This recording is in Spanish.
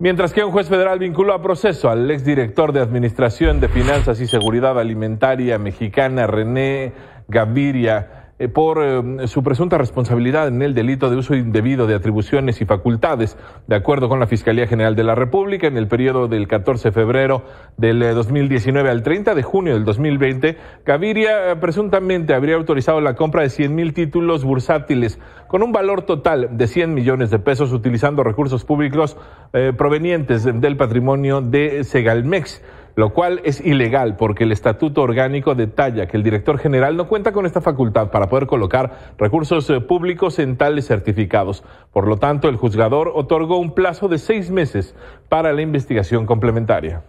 Mientras que un juez federal vinculó a proceso al exdirector de Administración de Finanzas y Seguridad Alimentaria mexicana, René Gaviria, eh, por eh, su presunta responsabilidad en el delito de uso indebido de atribuciones y facultades, de acuerdo con la Fiscalía General de la República, en el periodo del 14 de febrero del 2019 eh, al 30 de junio del 2020, Caviria presuntamente habría autorizado la compra de 100 mil títulos bursátiles con un valor total de 100 millones de pesos utilizando recursos públicos provenientes del patrimonio de Segalmex lo cual es ilegal porque el Estatuto Orgánico detalla que el director general no cuenta con esta facultad para poder colocar recursos eh, públicos en tales certificados. Por lo tanto, el juzgador otorgó un plazo de seis meses para la investigación complementaria.